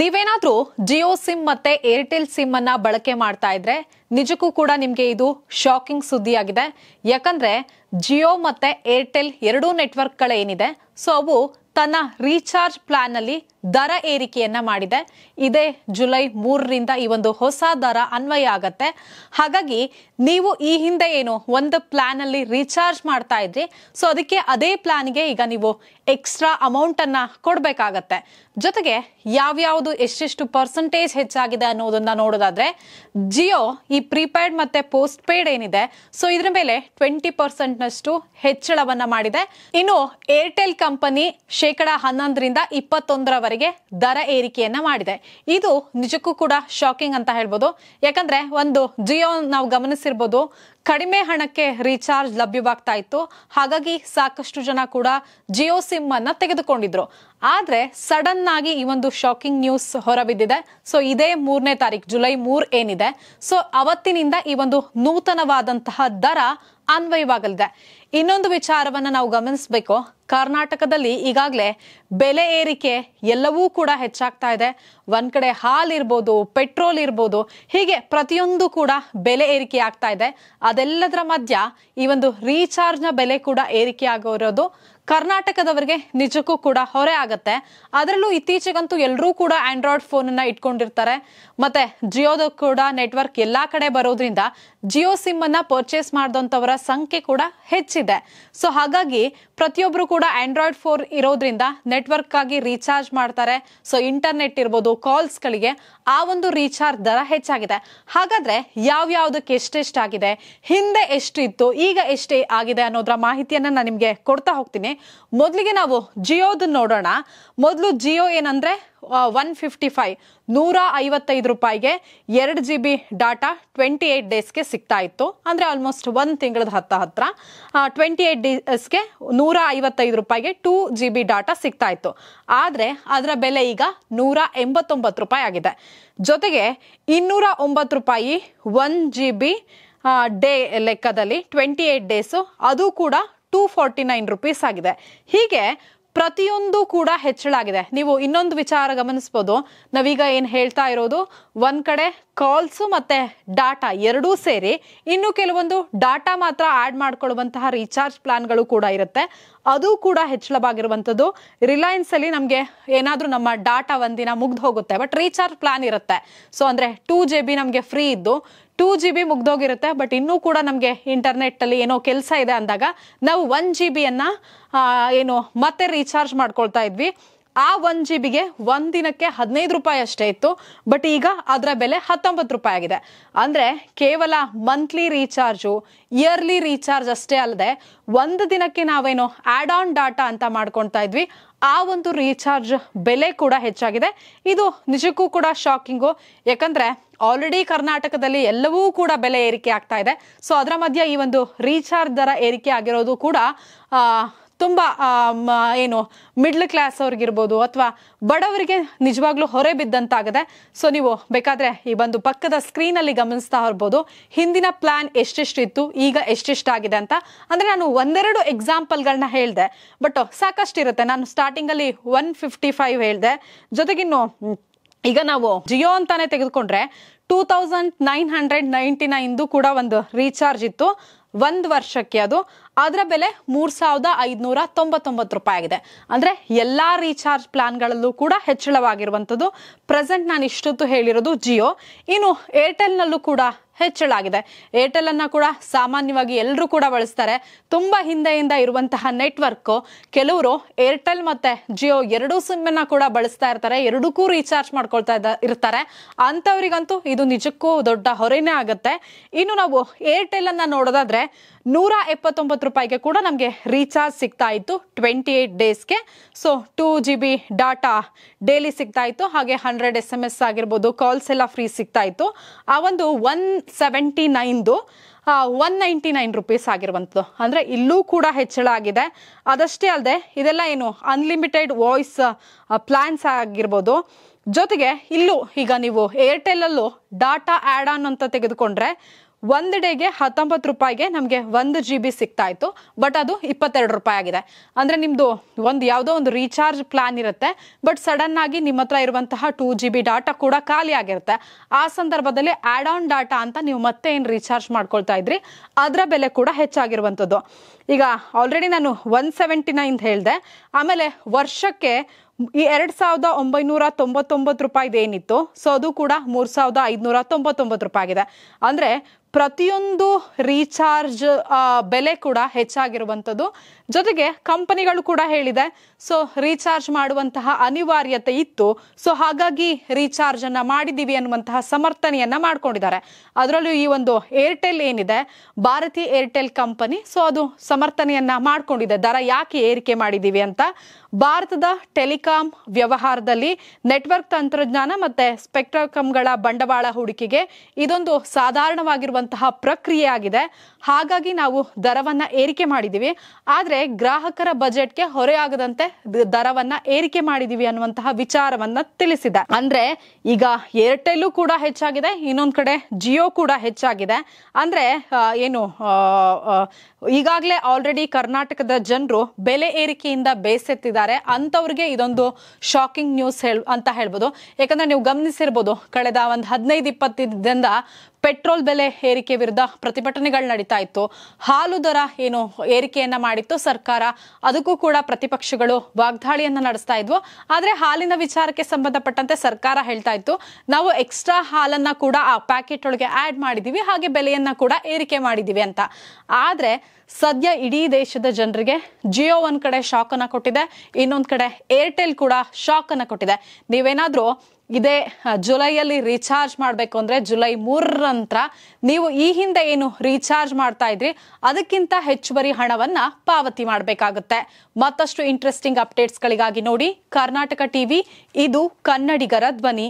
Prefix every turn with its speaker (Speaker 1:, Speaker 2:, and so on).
Speaker 1: ನೀವೇನಾದ್ರೂ ಜಿಯೋ ಸಿಮ್ ಮತ್ತೆ Airtel sim ಅನ್ನ ಬಳಕೆ ಮಾಡ್ತಾ ಇದ್ರೆ ನಿಜಕ್ಕೂ ಕೂಡ ನಿಮ್ಗೆ ಇದು ಶಾಕಿಂಗ್ ಸುದ್ದಿಯಾಗಿದೆ ಯಾಕಂದ್ರೆ ಜಿಯೋ ಮತ್ತೆ ಏರ್ಟೆಲ್ ಎರಡೂ ಗಳೇನಿದೆ ಸೊ ಅವು ತನ್ನ ರೀಚಾರ್ಜ್ ಪ್ಲಾನ್ ಅಲ್ಲಿ ದರ ಏರಿಕೆಯನ್ನ ಮಾಡಿದೆ ಇದೇ ಜುಲೈ ಮೂರರಿಂದ ಈ ಒಂದು ಹೊಸ ದರ ಅನ್ವಯ ಆಗತ್ತೆ ಹಾಗಾಗಿ ನೀವು ಈ ಹಿಂದೆ ಏನು ಒಂದು ಪ್ಲಾನ್ ಅಲ್ಲಿ ರೀಚಾರ್ಜ್ ಮಾಡ್ತಾ ಇದ್ರಿ ಸೊ ಅದಕ್ಕೆ ಅದೇ ಪ್ಲಾನ್ಗೆ ಈಗ ನೀವು ಎಕ್ಸ್ಟ್ರಾ ಅಮೌಂಟ್ ಅನ್ನ ಕೊಡ್ಬೇಕಾಗತ್ತೆ ಜೊತೆಗೆ ಯಾವ್ಯಾವ್ದು ಎಷ್ಟೆಷ್ಟು ಪರ್ಸೆಂಟೇಜ್ ಹೆಚ್ಚಾಗಿದೆ ಅನ್ನೋದನ್ನ ನೋಡೋದಾದ್ರೆ ಜಿಯೋ ಈ ಪ್ರೀಪೇಯ್ಡ್ ಮತ್ತೆ ಪೋಸ್ಟ್ ಪೇಯ್ಡ್ ಏನಿದೆ ಸೊ ಇದ್ರ ಮೇಲೆ ಟ್ವೆಂಟಿ ಪರ್ಸೆಂಟ್ ನಷ್ಟು ಹೆಚ್ಚಳವನ್ನ ಮಾಡಿದೆ ಇನ್ನು ಏರ್ಟೆಲ್ ಕಂಪನಿ ಶೇಕಡ ಹನ್ನೊಂದರಿಂದ ಇಪ್ಪತ್ತೊಂದರವರೆಗೆ ಸಾರಿಗೆ ದರ ಏರಿಕೆಯನ್ನ ಮಾಡಿದೆ ಇದು ನಿಜಕ್ಕೂ ಕೂಡ ಶಾಕಿಂಗ್ ಅಂತ ಹೇಳ್ಬೋದು ಯಾಕಂದ್ರೆ ಒಂದು ಜಿಯೋ ನಾವು ಗಮನಿಸಿರ್ಬೋದು ಕಡಿಮೆ ಹಣಕ್ಕೆ ರೀಚಾರ್ಜ್ ಲಭ್ಯವಾಗ್ತಾ ಇತ್ತು ಹಾಗಾಗಿ ಸಾಕಷ್ಟು ಜನ ಕೂಡ ಜಿಯೋ ಸಿಮ್ ಅನ್ನ ತೆಗೆದುಕೊಂಡಿದ್ರು ಆದ್ರೆ ಸಡನ್ ಆಗಿ ಈ ಒಂದು ಶಾಕಿಂಗ್ ನ್ಯೂಸ್ ಹೊರಬಿದ್ದಿದೆ ಸೊ ಇದೇ ಮೂರನೇ ತಾರೀಕು ಜುಲೈ ಮೂರ್ ಏನಿದೆ ಸೊ ಅವತ್ತಿನಿಂದ ಈ ಒಂದು ನೂತನವಾದಂತಹ ದರ ಅನ್ವಯವಾಗಲಿದೆ ಇನ್ನೊಂದು ವಿಚಾರವನ್ನ ನಾವು ಗಮನಿಸಬೇಕು ಕರ್ನಾಟಕದಲ್ಲಿ ಈಗಾಗಲೇ ಬೆಲೆ ಏರಿಕೆ ಎಲ್ಲವೂ ಕೂಡ ಹೆಚ್ಚಾಗ್ತಾ ಇದೆ ಒಂದ್ ಕಡೆ ಹಾಲ್ ಇರ್ಬೋದು ಪೆಟ್ರೋಲ್ ಇರ್ಬೋದು ಹೀಗೆ ಪ್ರತಿಯೊಂದು ಕೂಡ ಬೆಲೆ ಏರಿಕೆ ಆಗ್ತಾ ಇದೆ ಅದೆಲ್ಲದರ ಮಧ್ಯ ಈ ಒಂದು ನ ಬೆಲೆ ಕೂಡ ಏರಿಕೆ ಆಗಿರೋದು ಕರ್ನಾಟಕದವರಿಗೆ ನಿಜಕ್ಕೂ ಕೂಡ ಹೊರೆ ಆಗತ್ತೆ ಅದರಲ್ಲೂ ಇತ್ತೀಚೆಗಂತೂ ಎಲ್ಲರೂ ಕೂಡ ಆಂಡ್ರಾಯ್ಡ್ ಫೋನನ್ನ ಇಟ್ಕೊಂಡಿರ್ತಾರೆ ಮತ್ತೆ ಜಿಯೋದ ಕೂಡ ನೆಟ್ವರ್ಕ್ ಎಲ್ಲಾ ಕಡೆ ಬರೋದ್ರಿಂದ ಜಿಯೋ ಸಿಮ್ ಅನ್ನ ಪರ್ಚೇಸ್ ಮಾಡಿದಂಥವರ ಸಂಖ್ಯೆ ಕೂಡ ಹೆಚ್ಚಿದೆ ಸೊ ಹಾಗಾಗಿ ಪ್ರತಿಯೊಬ್ಬರು ಕೂಡ ಆಂಡ್ರಾಯ್ಡ್ ಫೋನ್ ಇರೋದ್ರಿಂದ ನೆಟ್ವರ್ಕ್ ಆಗಿ ರೀಚಾರ್ಜ್ ಮಾಡ್ತಾರೆ ಸೊ ಇಂಟರ್ನೆಟ್ ಇರ್ಬೋದು ಕಾಲ್ಸ್ಗಳಿಗೆ ಆ ಒಂದು ರೀಚಾರ್ಜ್ ದರ ಹೆಚ್ಚಾಗಿದೆ ಹಾಗಾದ್ರೆ ಯಾವ್ಯಾವುದಕ್ಕೆ ಎಷ್ಟೆಷ್ಟಾಗಿದೆ ಹಿಂದೆ ಎಷ್ಟಿತ್ತು ಈಗ ಎಷ್ಟೇ ಆಗಿದೆ ಅನ್ನೋದ್ರ ಮಾಹಿತಿಯನ್ನ ನಾನು ನಿಮಗೆ ಕೊಡ್ತಾ ಹೋಗ್ತೀನಿ ಮೊದಲಿಗೆ ನಾವು ಜಿಯೋದ ನೋಡೋಣ ಮೊದಲು ಜಿಯೋ ಏನಂದ್ರೆ ಒನ್ ಫಿಫ್ಟಿ ಫೈವ್ ನೂರ ಐವತ್ತೈದು ರೂಪಾಯಿಗೆ ಎರಡು G B data twenty eight ಡೇಸ್ಗೆ ಸಿಗ್ತಾ ಇತ್ತು ಅಂದರೆ ಆಲ್ಮೋಸ್ಟ್ ಒನ್ ತಿಂಗಳದ ಹತ್ತ ಹತ್ರ ಟ್ವೆಂಟಿ ಏಯ್ಟ್ ಡೇಸ್ಗೆ ನೂರ ಐವತ್ತೈದು ರೂಪಾಯಿಗೆ ಟೂ ಜಿ ಬಿ ಡಾಟಾ ಸಿಗ್ತಾ ಇತ್ತು ಆದರೆ ಅದರ ಬೆಲೆ ಈಗ ನೂರ ಎಂಬತ್ತೊಂಬತ್ತು ರೂಪಾಯಿ ಆಗಿದೆ ಜೊತೆಗೆ ಇನ್ನೂರ ಒಂಬತ್ತು ರೂಪಾಯಿ ಒನ್ ಜಿ ಬಿ ಡೇ ಲೆಕ್ಕದಲ್ಲಿ ಟ್ವೆಂಟಿ ಏಟ್ ಡೇಸು ಅದು ಕೂಡ ಟೂ ಫಾರ್ಟಿ ನೈನ್ ರುಪೀಸ್ ಆಗಿದೆ ಹೀಗೆ ಪ್ರತಿಯೊಂದು ಕೂಡ ಹೆಚ್ಚಳಾಗಿದೆ ನೀವು ಇನ್ನೊಂದು ವಿಚಾರ ಗಮನಿಸ್ಬೋದು ನಾವೀಗ ಏನು ಹೇಳ್ತಾ ಇರೋದು ಒಂದು ಕಡೆ ಕಾಲ್ಸು ಮತ್ತು ಡಾಟಾ ಎರಡೂ ಸೇರಿ ಇನ್ನು ಕೆಲವೊಂದು ಡಾಟಾ ಮಾತ್ರ ಆ್ಯಡ್ ಮಾಡ್ಕೊಳ್ಳುವಂತಹ ರೀಚಾರ್ಜ್ ಪ್ಲಾನ್ಗಳು ಕೂಡ ಇರುತ್ತೆ ಅದು ಕೂಡ ಹೆಚ್ಚಳವಾಗಿರುವಂಥದ್ದು ರಿಲಯನ್ಸ್ ಅಲ್ಲಿ ನಮಗೆ ಏನಾದರೂ ನಮ್ಮ ಡಾಟಾ ಒಂದಿನ ಮುಗ್ದು ಹೋಗುತ್ತೆ ಬಟ್ ರೀಚಾರ್ಜ್ ಪ್ಲಾನ್ ಇರುತ್ತೆ ಸೊ ಅಂದರೆ ಟೂ ಜಿ ಬಿ ನಮಗೆ ಫ್ರೀ ಇದ್ದು ಟೂ ಜಿ ಬಿ ಮುಗ್ದೋಗಿರುತ್ತೆ ಬಟ್ ಇನ್ನೂ ಕೂಡ ನಮಗೆ ಇಂಟರ್ನೆಟ್ಟಲ್ಲಿ ಏನೋ ಕೆಲಸ ಇದೆ ಅಂದಾಗ ನಾವು ಒನ್ ಜಿ ಬಿಯನ್ನು ಏನು ಮತ್ತೆ ರೀಚಾರ್ಜ್ ಮಾಡ್ಕೊಳ್ತಾ ಇದ್ವಿ ಆ ಒನ್ ಜಿ ಬಿಗೆ ಒಂದು ದಿನಕ್ಕೆ ಹದಿನೈದು ರೂಪಾಯಿ ಅಷ್ಟೇ ಇತ್ತು ಬಟ್ ಈಗ ಅದರ ಬೆಲೆ ಹತ್ತೊಂಬತ್ತು ರೂಪಾಯಿ ಆಗಿದೆ ಅಂದ್ರೆ ಕೇವಲ ಮಂತ್ಲಿ ರೀಚಾರ್ಜು ಇಯರ್ಲಿ ರೀಚಾರ್ಜ್ ಅಷ್ಟೇ ಅಲ್ಲದೆ ಒಂದು ದಿನಕ್ಕೆ ನಾವೇನು ಆಡ್ ಆನ್ ಡಾಟಾ ಅಂತ ಮಾಡ್ಕೊಳ್ತಾ ಇದ್ವಿ ಆ ಒಂದು ರೀಚಾರ್ಜ್ ಬೆಲೆ ಕೂಡ ಹೆಚ್ಚಾಗಿದೆ ಇದು ನಿಜಕ್ಕೂ ಕೂಡ ಶಾಕಿಂಗು ಯಾಕಂದ್ರೆ ಆಲ್ರೆಡಿ ಕರ್ನಾಟಕದಲ್ಲಿ ಎಲ್ಲವೂ ಕೂಡ ಬೆಲೆ ಏರಿಕೆ ಆಗ್ತಾ ಇದೆ ಸೊ ಅದರ ಮಧ್ಯೆ ಈ ಒಂದು ರೀಚಾರ್ಜ್ ದರ ಏರಿಕೆ ಆಗಿರೋದು ಕೂಡ ತುಂಬ ಏನು ಮಿಡ್ಲ್ ಕ್ಲಾಸ್ ಅವ್ರಿಗಿರ್ಬೋದು ಅಥವಾ ಬಡವರಿಗೆ ನಿಜವಾಗ್ಲೂ ಹೊರೆ ಬಿದ್ದಂತಾಗದೆ ಸೊ ನೀವು ಬೇಕಾದ್ರೆ ಈ ಬಂದು ಪಕ್ಕದ ಸ್ಕ್ರೀನಲ್ಲಿ ಗಮನಿಸ್ತಾ ಹೋಗ್ಬೋದು ಹಿಂದಿನ ಪ್ಲಾನ್ ಇತ್ತು ಈಗ ಆಗಿದೆ ಅಂತ ಅಂದರೆ ನಾನು ಒಂದೆರಡು ಎಕ್ಸಾಂಪಲ್ಗಳನ್ನ ಹೇಳಿದೆ ಬಟ್ ಸಾಕಷ್ಟು ಇರುತ್ತೆ ನಾನು ಸ್ಟಾರ್ಟಿಂಗಲ್ಲಿ ಒನ್ ಫಿಫ್ಟಿ ಫೈವ್ ಹೇಳಿದೆ ಜೊತೆಗಿನ್ನು ಈಗ ನಾವು ಜಿಯೋ ಅಂತಾನೆ ತೆಗೆದುಕೊಂಡ್ರೆ two thousand nine hundred ninety ನೈನ್ದು ಕೂಡ ಒಂದು ರೀಚಾರ್ಜ್ ಇತ್ತು ಒಂದು ವರ್ಷಕ್ಕೆ ಅದು ಅದರ ಬೆಲೆ ಮೂರ್ ಸಾವಿರದ ಐದುನೂರ ತೊಂಬತ್ತೊಂಬತ್ತು ರೂಪಾಯಿ ಆಗಿದೆ ಅಂದ್ರೆ ಎಲ್ಲಾ ರೀಚಾರ್ಜ್ ಪ್ಲಾನ್ಗಳಲ್ಲೂ ಕೂಡ ಹೆಚ್ಚಳವಾಗಿರುವಂಥದ್ದು ಪ್ರೆಸೆಂಟ್ ನಾನು ಇಷ್ಟೊತ್ತು ಹೇಳಿರೋದು ಜಿಯೋ ಇನ್ನು ಏರ್ಟೆಲ್ನಲ್ಲೂ ಕೂಡ ಹೆಚ್ಚಳಾಗಿದೆ ಆಗಿದೆ ಏರ್ಟೆಲ್ ಅನ್ನ ಕೂಡ ಸಾಮಾನ್ಯವಾಗಿ ಎಲ್ಲರೂ ಕೂಡ ಬಳಸ್ತಾರೆ ತುಂಬಾ ಹಿಂದೆಯಿಂದ ಇರುವಂತಹ ನೆಟ್ವರ್ಕ್ ಕೆಲವರು ಏರ್ಟೆಲ್ ಮತ್ತೆ ಜಿಯೋ ಎರಡೂ ಸಿಮ್ ಅನ್ನ ಕೂಡ ಬಳಸ್ತಾ ಇರ್ತಾರೆ ಎರಡಕ್ಕೂ ರೀಚಾರ್ಜ್ ಮಾಡ್ಕೊಳ್ತಾ ಇರ್ತಾರೆ ಅಂತವರಿಗಂತೂ ಇದು ನಿಜಕ್ಕೂ ದೊಡ್ಡ ಹೊರೆನೇ ಆಗುತ್ತೆ ಇನ್ನು ನಾವು ಏರ್ಟೆಲ್ ಅನ್ನ ನೋಡೋದಾದ್ರೆ ನೂರ ಎಪ್ಪತ್ತೊಂಬತ್ತು ರೂಪಾಯಿಗೆ ಕೂಡ ನಮಗೆ ರೀಚಾರ್ಜ್ ಸಿಗ್ತಾ ಇತ್ತು ಟ್ವೆಂಟಿ ಏಟ್ ಡೇಸ್ಗೆ so two G B data daily ಸಿಗ್ತಾ ಇತ್ತು ಹಾಗೆ ಹಂಡ್ರೆಡ್ ಎಸ್ ಎಮ್ ಎಸ್ ಆಗಿರ್ಬೋದು ಕಾಲ್ಸ್ ಎಲ್ಲ ಫ್ರೀ ಸಿಗ್ತಾ ಇತ್ತು ಆ ಒಂದು ಒನ್ ಸೆವೆಂಟಿ ನೈನ್ದು ಒನ್ ನೈಂಟಿ ನೈನ್ ರುಪೀಸ್ ಆಗಿರುವಂಥದ್ದು ಅಂದರೆ ಇಲ್ಲೂ ಕೂಡ ಹೆಚ್ಚಳ ಆಗಿದೆ ಅದಷ್ಟೇ ಅಲ್ಲದೆ ಇದೆಲ್ಲ ಏನು ಅನ್ಲಿಮಿಟೆಡ್ ವಾಯ್ಸ್ ಪ್ಲ್ಯಾನ್ಸ್ ಆಗಿರ್ಬೋದು ಜೊತೆಗೆ ಇಲ್ಲೂ ಈಗ ನೀವು ಏರ್ಟೆಲಲ್ಲೂ ಡಾಟಾ ಆ್ಯಡ್ ಆನ್ ಅಂತ ತೆಗೆದುಕೊಂಡ್ರೆ ಒಂದು ಡೇಗೆ ಹತ್ತೊಂಬತ್ತು ರೂಪಾಯಿಗೆ ನಮಗೆ ಒಂದು ಜಿ ಬಿ ಸಿಗ್ತಾ ಇತ್ತು ಬಟ್ ಅದು ಇಪ್ಪತ್ತೆರಡು ರೂಪಾಯಿ ಆಗಿದೆ ಅಂದರೆ ನಿಮ್ಮದು ಒಂದು ಯಾವುದೋ ಒಂದು ರೀಚಾರ್ಜ್ ಪ್ಲಾನ್ ಇರುತ್ತೆ ಬಟ್ ಸಡನ್ ಆಗಿ ನಿಮ್ಮ ಹತ್ರ ಇರುವಂತಹ ಟೂ ಜಿ ಬಿ ಡಾಟಾ ಕೂಡ ಖಾಲಿ ಆಗಿರುತ್ತೆ ಆ ಸಂದರ್ಭದಲ್ಲಿ ಆ್ಯಡ್ ಆನ್ ಡಾಟಾ ಅಂತ ನೀವು ಮತ್ತೆ ಏನು ರೀಚಾರ್ಜ್ ಮಾಡ್ಕೊಳ್ತಾ ಇದ್ರಿ ಅದರ ಬೆಲೆ ಕೂಡ ಹೆಚ್ಚಾಗಿರುವಂಥದ್ದು ಈಗ ಆಲ್ರೆಡಿ ನಾನು ಒನ್ ಸೆವೆಂಟಿ ನೈನ್ ಹೇಳಿದೆ ಆಮೇಲೆ ವರ್ಷಕ್ಕೆ ಈ ಎರಡ್ ಸಾವಿರದ ಒಂಬೈನೂರ ತೊಂಬತ್ತೊಂಬತ್ತು ರೂಪಾಯಿದು ಏನಿತ್ತು ಸೊ ಅದು ಕೂಡ ಮೂರು ಸಾವಿರದ ಐದುನೂರ ತೊಂಬತ್ತೊಂಬತ್ತು ರೂಪಾಯಿ ಆಗಿದೆ ಅಂದರೆ ಪ್ರತಿಯೊಂದು ರೀಚಾರ್ಜ್ ಬೆಲೆ ಕೂಡ ಹೆಚ್ಚಾಗಿರುವಂಥದ್ದು ಜೊತೆಗೆ ಕಂಪನಿಗಳು ಕೂಡ ಹೇಳಿದೆ ಸೊ ರೀಚಾರ್ಜ್ ಮಾಡುವಂತಹ ಅನಿವಾರ್ಯತೆ ಇತ್ತು ಸೊ ಹಾಗಾಗಿ ರೀಚಾರ್ಜ್ ಅನ್ನ ಮಾಡಿದ್ದೀವಿ ಅನ್ನುವಂತಹ ಸಮರ್ಥನೆಯನ್ನ ಮಾಡ್ಕೊಂಡಿದ್ದಾರೆ ಅದರಲ್ಲೂ ಈ ಒಂದು ಏರ್ಟೆಲ್ ಏನಿದೆ ಭಾರತೀಯ ಏರ್ಟೆಲ್ ಕಂಪನಿ ಸೊ ಅದು ಸಮರ್ಥನೆಯನ್ನ ಮಾಡಿಕೊಂಡಿದೆ ದರ ಯಾಕೆ ಏರಿಕೆ ಮಾಡಿದ್ದೀವಿ ಅಂತ ಭಾರತದ ಟೆಲಿಕಾಂ ವ್ಯವಹಾರದಲ್ಲಿ ನೆಟ್ವರ್ಕ್ ತಂತ್ರಜ್ಞಾನ ಮತ್ತೆ ಸ್ಪೆಕ್ಟ್ರಕಮ್ಗಳ ಬಂಡವಾಳ ಹೂಡಿಕೆಗೆ ಇದೊಂದು ಸಾಧಾರಣವಾಗಿರುವಂತಹ ಪ್ರಕ್ರಿಯೆ ಆಗಿದೆ ಹಾಗಾಗಿ ನಾವು ದರವನ್ನ ಏರಿಕೆ ಮಾಡಿದ್ದೀವಿ ಆದರೆ ಗ್ರಾಹಕರ ಬಜೆಟ್ಗೆ ಹೊರೆಯಾಗದಂತೆ ದರವನ್ನ ಏರಿಕೆ ಮಾಡಿದ್ದೀವಿ ಅನ್ನುವಂತಹ ವಿಚಾರವನ್ನ ತಿಳಿಸಿದೆ ಅಂದ್ರೆ ಈಗ ಏರ್ಟೆಲ್ಲು ಕೂಡ ಹೆಚ್ಚಾಗಿದೆ ಇನ್ನೊಂದು ಕಡೆ ಜಿಯೋ ಕೂಡ ಹೆಚ್ಚಾಗಿದೆ ಅಂದ್ರೆ ಏನು ಈಗಾಗಲೇ ಆಲ್ರೆಡಿ ಕರ್ನಾಟಕದ ಜನರು ಬೆಲೆ ಏರಿಕೆಯಿಂದ ಬೇಸೆತ್ತಿದ್ದಾರೆ ಇದ್ದಾರೆ ಅಂಥವ್ರಿಗೆ ಇದೊಂದು ಶಾಕಿಂಗ್ ನ್ಯೂಸ್ ಅಂತ ಹೇಳ್ಬೋದು ಯಾಕಂದ್ರೆ ನೀವು ಗಮನಿಸಿರ್ಬೋದು ಕಳೆದ ಒಂದು ಹದಿನೈದು ಇಪ್ಪತ್ತಿಂದ ಪೆಟ್ರೋಲ್ ಬೆಲೆ ಏರಿಕೆ ವಿರುದ್ಧ ಪ್ರತಿಭಟನೆಗಳು ನಡೀತಾ ಇತ್ತು ಹಾಲು ದರ ಏನು ಏರಿಕೆಯನ್ನ ಮಾಡಿತ್ತು ಸರ್ಕಾರ ಅದಕ್ಕೂ ಕೂಡ ಪ್ರತಿಪಕ್ಷಗಳು ವಾಗ್ದಾಳಿಯನ್ನ ನಡೆಸ್ತಾ ಇದ್ವು ಆದ್ರೆ ಹಾಲಿನ ವಿಚಾರಕ್ಕೆ ಸಂಬಂಧಪಟ್ಟಂತೆ ಸರ್ಕಾರ ಹೇಳ್ತಾ ಇತ್ತು ನಾವು ಎಕ್ಸ್ಟ್ರಾ ಹಾಲನ್ನ ಕೂಡ ಆ ಪ್ಯಾಕೆಟ್ ಒಳಗೆ ಆಡ್ ಮಾಡಿದೀವಿ ಹಾಗೆ ಬೆಲೆಯನ್ನ ಕೂಡ ಏರಿಕೆ ಮಾಡಿದೀವಿ ಅಂತ ಆದ್ರೆ ಸದ್ಯ ಇಡೀ ದೇಶದ ಜನರಿಗೆ ಜಿಯೋ ಒಂದ್ ಕಡೆ ಶಾಕ್ ಅನ್ನ ಕೊಟ್ಟಿದೆ ಇನ್ನೊಂದ್ ಕಡೆ ಏರ್ಟೆಲ್ ಕೂಡ ಶಾಕ್ ಅನ್ನ ಕೊಟ್ಟಿದೆ ನೀವೇನಾದ್ರೂ ಇದೇ ಜುಲೈಯಲ್ಲಿ ರೀಚಾರ್ಜ್ ಮಾಡಬೇಕು ಅಂದರೆ ಜುಲೈ ಮೂರರ ನೀವು ಈ ಹಿಂದೆ ಏನು ರೀಚಾರ್ಜ್ ಮಾಡ್ತಾ ಇದ್ರಿ ಅದಕ್ಕಿಂತ ಹೆಚ್ಚುವರಿ ಹಣವನ್ನು ಪಾವತಿ ಮಾಡಬೇಕಾಗುತ್ತೆ ಮತ್ತಷ್ಟು ಇಂಟ್ರೆಸ್ಟಿಂಗ್ ಅಪ್ಡೇಟ್ಸ್ಗಳಿಗಾಗಿ ನೋಡಿ ಕರ್ನಾಟಕ ಟಿವಿ ಇದು ಕನ್ನಡಿಗರ ಧ್ವನಿ